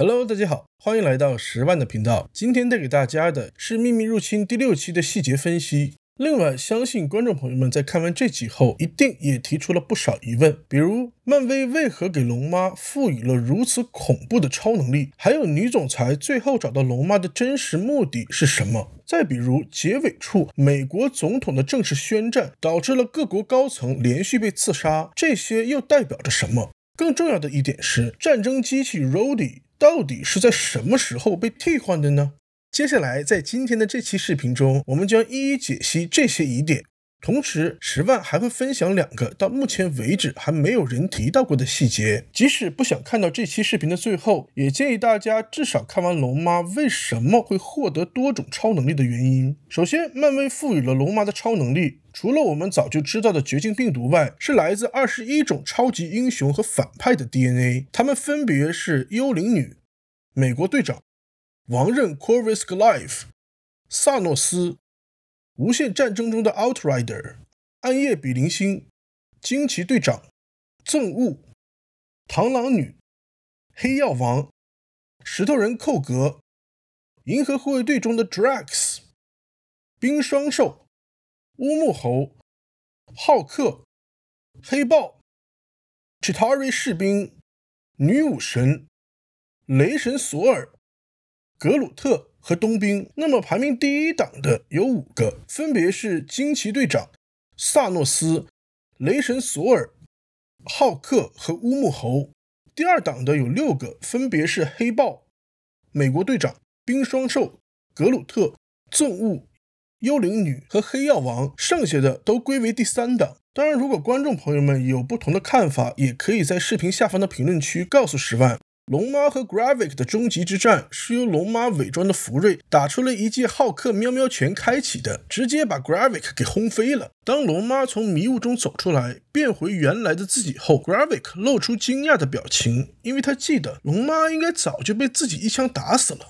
Hello，大家好，欢迎来到十万的频道。今天带给大家的是《秘密入侵》第六期的细节分析。另外，相信观众朋友们在看完这集后，一定也提出了不少疑问，比如漫威为何给龙妈赋予了如此恐怖的超能力？还有女总裁最后找到龙妈的真实目的是什么？再比如结尾处美国总统的正式宣战，导致了各国高层连续被刺杀，这些又代表着什么？更重要的一点是，战争机器 Rody。到底是在什么时候被替换的呢？接下来，在今天的这期视频中，我们将一一解析这些疑点。同时，十万还会分享两个到目前为止还没有人提到过的细节。即使不想看到这期视频的最后，也建议大家至少看完龙妈为什么会获得多种超能力的原因。首先，漫威赋予了龙妈的超能力，除了我们早就知道的绝境病毒外，是来自二十一种超级英雄和反派的 DNA。他们分别是幽灵女、美国队长、王刃、c o r v i s g l i v e 萨诺斯。无限战争中的 Outrider、暗夜比邻星、惊奇队长、憎恶、螳螂女、黑曜王、石头人寇格、银河护卫队中的 Drax、冰霜兽、乌木猴、浩克、黑豹、Chitauri 士兵、女武神、雷神索尔、格鲁特。和冬兵。那么排名第一档的有五个，分别是惊奇队长、萨诺斯、雷神索尔、浩克和乌木猴。第二档的有六个，分别是黑豹、美国队长、冰霜兽、格鲁特、憎恶、幽灵女和黑曜王。剩下的都归为第三档。当然，如果观众朋友们有不同的看法，也可以在视频下方的评论区告诉十万。龙妈和 Gravik 的终极之战是由龙妈伪装的福瑞打出了一记浩克喵喵拳开启的，直接把 Gravik 给轰飞了。当龙妈从迷雾中走出来，变回原来的自己后，Gravik 露出惊讶的表情，因为他记得龙妈应该早就被自己一枪打死了。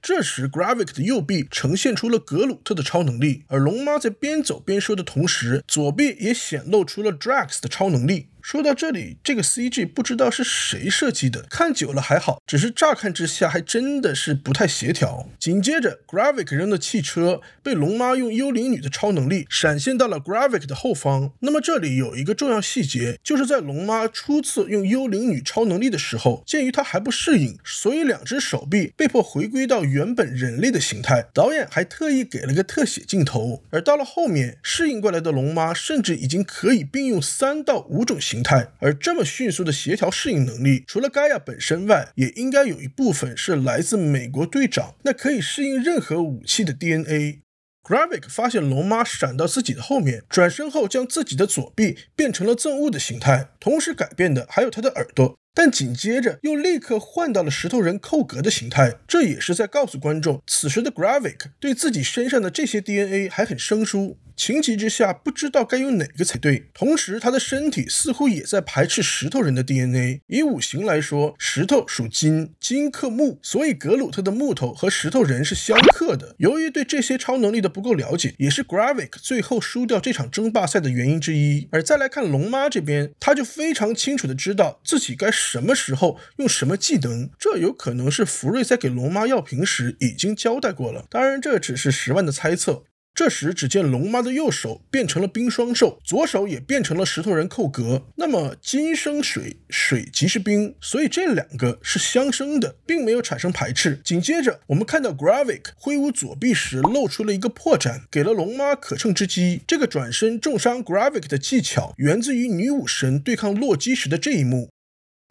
这时，Gravik 的右臂呈现出了格鲁特的超能力，而龙妈在边走边说的同时，左臂也显露出了 Drax 的超能力。说到这里，这个 C G 不知道是谁设计的，看久了还好，只是乍看之下还真的是不太协调。紧接着，Gravik 扔的汽车被龙妈用幽灵女的超能力闪现到了 Gravik 的后方。那么这里有一个重要细节，就是在龙妈初次用幽灵女超能力的时候，鉴于她还不适应，所以两只手臂被迫回归到原本人类的形态。导演还特意给了个特写镜头。而到了后面，适应过来的龙妈甚至已经可以并用三到五种。形态，而这么迅速的协调适应能力，除了盖亚本身外，也应该有一部分是来自美国队长那可以适应任何武器的 DNA。Gravik 发现龙妈闪到自己的后面，转身后将自己的左臂变成了憎恶的形态，同时改变的还有他的耳朵，但紧接着又立刻换到了石头人寇格的形态，这也是在告诉观众，此时的 Gravik 对自己身上的这些 DNA 还很生疏。情急之下，不知道该用哪个才对。同时，他的身体似乎也在排斥石头人的 DNA。以五行来说，石头属金，金克木，所以格鲁特的木头和石头人是相克的。由于对这些超能力的不够了解，也是 Gravik 最后输掉这场争霸赛的原因之一。而再来看龙妈这边，他就非常清楚的知道自己该什么时候用什么技能。这有可能是福瑞在给龙妈药瓶时已经交代过了。当然，这只是十万的猜测。这时，只见龙妈的右手变成了冰霜兽，左手也变成了石头人扣格。那么金生水，水即是冰，所以这两个是相生的，并没有产生排斥。紧接着，我们看到 Gravik 挥舞左臂时露出了一个破绽，给了龙妈可乘之机。这个转身重伤 Gravik 的技巧，源自于女武神对抗洛基时的这一幕。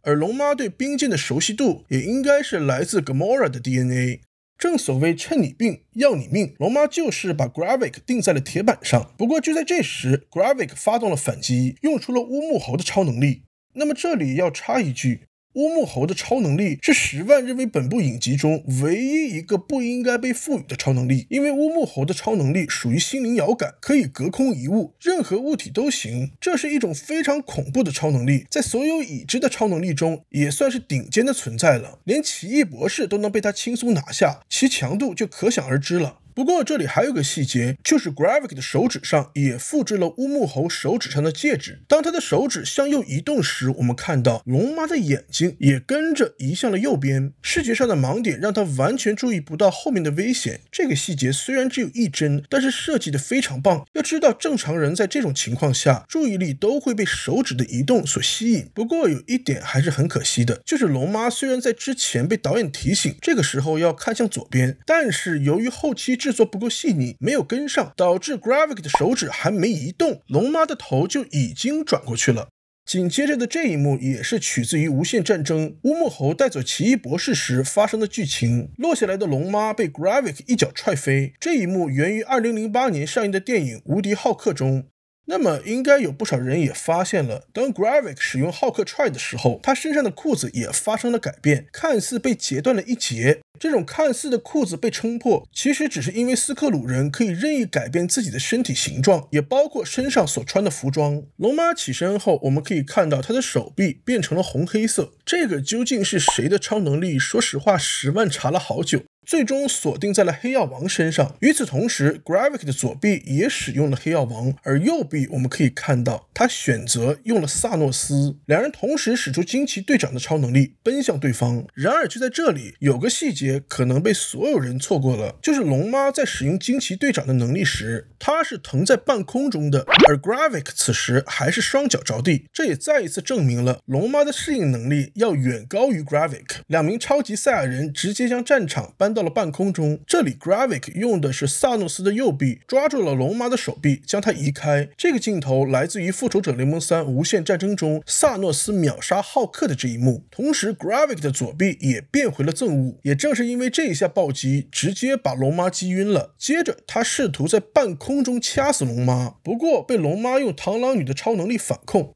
而龙妈对冰剑的熟悉度，也应该是来自 Gamora 的 DNA。正所谓趁你病要你命，龙妈就是把 Gravik 定在了铁板上。不过就在这时，Gravik 发动了反击，用出了乌木猴的超能力。那么这里要插一句。乌木猴的超能力是十万认为本部影集中唯一一个不应该被赋予的超能力，因为乌木猴的超能力属于心灵遥感，可以隔空移物，任何物体都行。这是一种非常恐怖的超能力，在所有已知的超能力中也算是顶尖的存在了，连奇异博士都能被他轻松拿下，其强度就可想而知了。不过这里还有个细节，就是 Gravik 的手指上也复制了乌木猴手指上的戒指。当他的手指向右移动时，我们看到龙妈的眼睛也跟着移向了右边，视觉上的盲点让他完全注意不到后面的危险。这个细节虽然只有一帧，但是设计的非常棒。要知道，正常人在这种情况下，注意力都会被手指的移动所吸引。不过有一点还是很可惜的，就是龙妈虽然在之前被导演提醒这个时候要看向左边，但是由于后期制制作不够细腻，没有跟上，导致 Gravik 的手指还没移动，龙妈的头就已经转过去了。紧接着的这一幕也是取自于《无限战争》，乌木猴带走奇异博士时发生的剧情。落下来的龙妈被 Gravik 一脚踹飞，这一幕源于2008年上映的电影《无敌浩克》中。那么应该有不少人也发现了，当 Gravik 使用浩克踹的时候，他身上的裤子也发生了改变，看似被截断了一截。这种看似的裤子被撑破，其实只是因为斯克鲁人可以任意改变自己的身体形状，也包括身上所穿的服装。龙妈起身后，我们可以看到他的手臂变成了红黑色，这个究竟是谁的超能力？说实话，十万查了好久。最终锁定在了黑曜王身上。与此同时，Gravik 的左臂也使用了黑曜王，而右臂我们可以看到他选择用了萨诺斯。两人同时使出惊奇队长的超能力，奔向对方。然而，就在这里有个细节可能被所有人错过了，就是龙妈在使用惊奇队长的能力时，她是腾在半空中的，而 Gravik 此时还是双脚着地。这也再一次证明了龙妈的适应能力要远高于 Gravik。两名超级赛亚人直接将战场搬到。到了半空中，这里 Gravik 用的是萨诺斯的右臂抓住了龙妈的手臂，将她移开。这个镜头来自于《复仇者联盟三：无限战争》中萨诺斯秒杀浩克的这一幕。同时，Gravik 的左臂也变回了憎恶。也正是因为这一下暴击，直接把龙妈击晕了。接着，他试图在半空中掐死龙妈，不过被龙妈用螳螂女的超能力反控。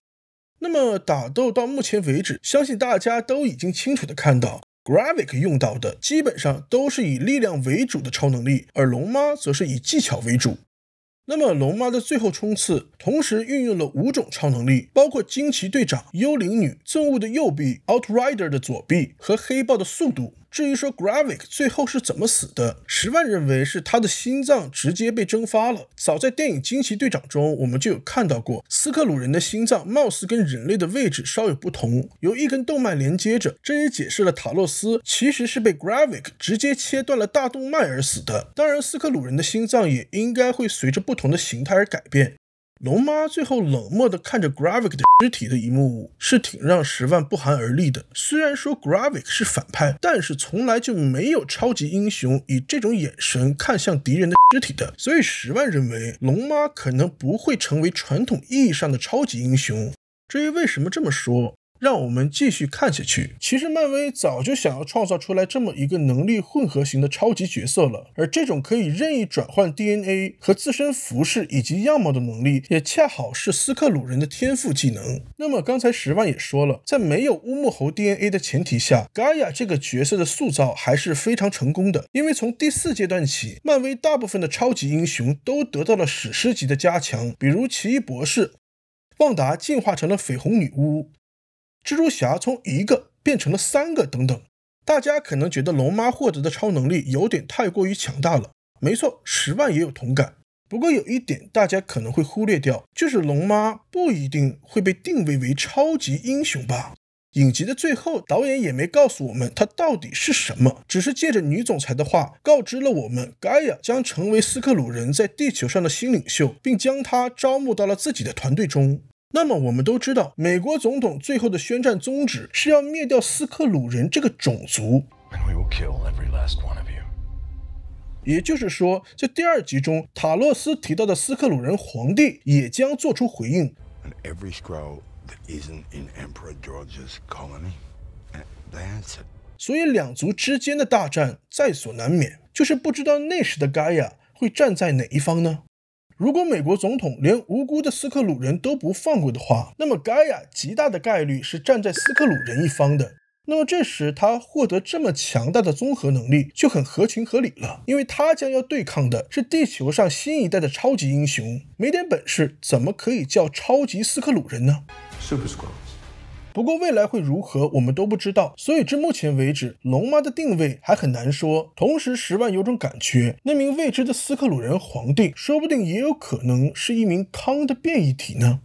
那么，打斗到目前为止，相信大家都已经清楚的看到。Gravik 用到的基本上都是以力量为主的超能力，而龙妈则是以技巧为主。那么龙妈的最后冲刺同时运用了五种超能力，包括惊奇队长、幽灵女、憎恶的右臂、Outrider 的左臂和黑豹的速度。至于说 Gravik 最后是怎么死的，十万认为是他的心脏直接被蒸发了。早在电影《惊奇队长》中，我们就有看到过斯克鲁人的心脏貌似跟人类的位置稍有不同，由一根动脉连接着。这也解释了塔洛斯其实是被 Gravik 直接切断了大动脉而死的。当然，斯克鲁人的心脏也应该会随着不同的形态而改变。龙妈最后冷漠的看着 Gravik 的尸体的一幕，是挺让十万不寒而栗的。虽然说 Gravik 是反派，但是从来就没有超级英雄以这种眼神看向敌人的尸体的。所以十万认为龙妈可能不会成为传统意义上的超级英雄。至于为什么这么说？让我们继续看下去。其实漫威早就想要创造出来这么一个能力混合型的超级角色了，而这种可以任意转换 DNA 和自身服饰以及样貌的能力，也恰好是斯克鲁人的天赋技能。那么刚才十万也说了，在没有乌木猴 DNA 的前提下，盖亚这个角色的塑造还是非常成功的。因为从第四阶段起，漫威大部分的超级英雄都得到了史诗级的加强，比如奇异博士、旺达进化成了绯红女巫。蜘蛛侠从一个变成了三个，等等，大家可能觉得龙妈获得的超能力有点太过于强大了。没错，十万也有同感。不过有一点大家可能会忽略掉，就是龙妈不一定会被定位为超级英雄吧？影集的最后，导演也没告诉我们她到底是什么，只是借着女总裁的话告知了我们，盖亚将成为斯克鲁人在地球上的新领袖，并将她招募到了自己的团队中。那么我们都知道，美国总统最后的宣战宗旨是要灭掉斯克鲁人这个种族。也就是说，在第二集中，塔洛斯提到的斯克鲁人皇帝也将做出回应。所以两族之间的大战在所难免，就是不知道那时的盖亚会站在哪一方呢？如果美国总统连无辜的斯克鲁人都不放过的话，那么盖亚极大的概率是站在斯克鲁人一方的。那么这时他获得这么强大的综合能力就很合情合理了，因为他将要对抗的是地球上新一代的超级英雄，没点本事怎么可以叫超级斯克鲁人呢？不过未来会如何，我们都不知道。所以至目前为止，龙妈的定位还很难说。同时，十万有种感觉，那名未知的斯克鲁人皇帝，说不定也有可能是一名康的变异体呢。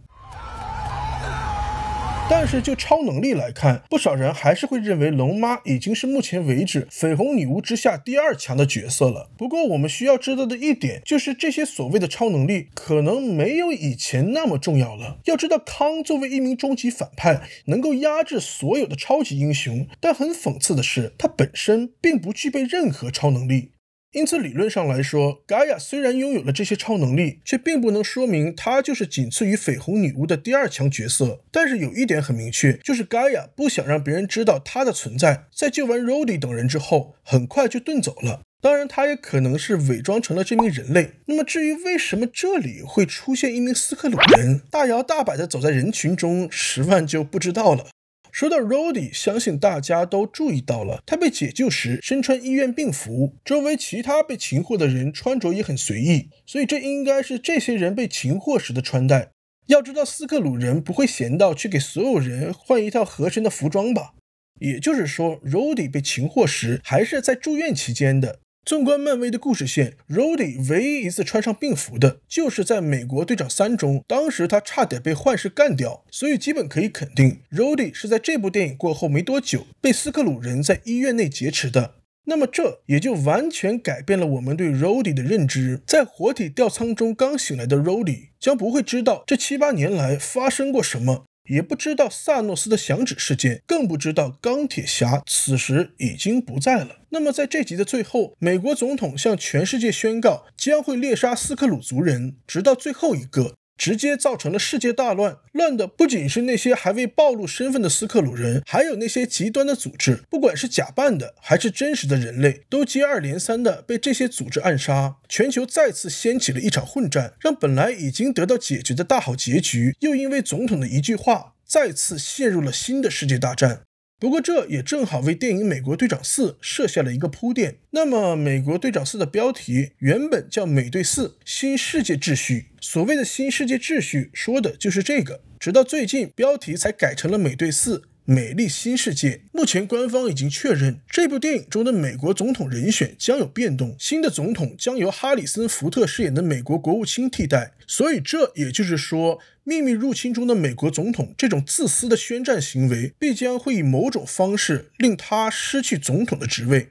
但是就超能力来看，不少人还是会认为龙妈已经是目前为止绯红女巫之下第二强的角色了。不过我们需要知道的一点就是，这些所谓的超能力可能没有以前那么重要了。要知道，康作为一名终极反派，能够压制所有的超级英雄，但很讽刺的是，他本身并不具备任何超能力。因此，理论上来说，盖亚虽然拥有了这些超能力，却并不能说明她就是仅次于绯红女巫的第二强角色。但是有一点很明确，就是盖亚不想让别人知道她的存在。在救完 Rody 等人之后，很快就遁走了。当然，他也可能是伪装成了这名人类。那么，至于为什么这里会出现一名斯克鲁人大摇大摆地走在人群中，十万就不知道了。说到 Rody，相信大家都注意到了，他被解救时身穿医院病服，周围其他被擒获的人穿着也很随意，所以这应该是这些人被擒获时的穿戴。要知道，斯克鲁人不会闲到去给所有人换一套合身的服装吧？也就是说，Rody 被擒获时还是在住院期间的。纵观漫威的故事线，Rody 唯一一次穿上病服的，就是在美国队长三中，当时他差点被幻视干掉，所以基本可以肯定，Rody 是在这部电影过后没多久被斯克鲁人在医院内劫持的。那么这也就完全改变了我们对 Rody 的认知。在活体吊舱中刚醒来的 Rody 将不会知道这七八年来发生过什么。也不知道萨诺斯的响指事件，更不知道钢铁侠此时已经不在了。那么，在这集的最后，美国总统向全世界宣告，将会猎杀斯克鲁族人，直到最后一个。直接造成了世界大乱，乱的不仅是那些还未暴露身份的斯克鲁人，还有那些极端的组织。不管是假扮的，还是真实的人类，都接二连三的被这些组织暗杀。全球再次掀起了一场混战，让本来已经得到解决的大好结局，又因为总统的一句话，再次陷入了新的世界大战。不过，这也正好为电影《美国队长四》设下了一个铺垫。那么，《美国队长四》的标题原本叫《美队四：新世界秩序》，所谓的新世界秩序，说的就是这个。直到最近，标题才改成了《美队四》。美丽新世界目前官方已经确认，这部电影中的美国总统人选将有变动，新的总统将由哈里森·福特饰演的美国国务卿替代。所以，这也就是说，《秘密入侵》中的美国总统这种自私的宣战行为，必将会以某种方式令他失去总统的职位。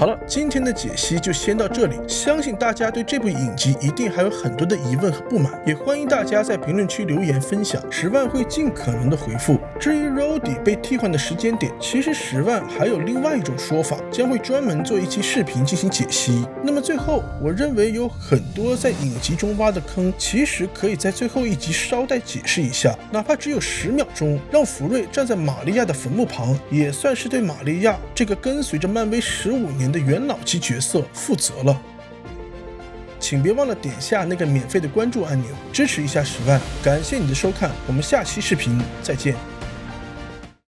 好了，今天的解析就先到这里。相信大家对这部影集一定还有很多的疑问和不满，也欢迎大家在评论区留言分享，十万会尽可能的回复。至于 Rody 被替换的时间点，其实十万还有另外一种说法，将会专门做一期视频进行解析。那么最后，我认为有很多在影集中挖的坑，其实可以在最后一集稍带解释一下，哪怕只有十秒钟，让福瑞站在玛利亚的坟墓旁，也算是对玛利亚这个跟随着漫威十五年。的元老级角色负责了，请别忘了点下那个免费的关注按钮，支持一下十万。感谢你的收看，我们下期视频再见。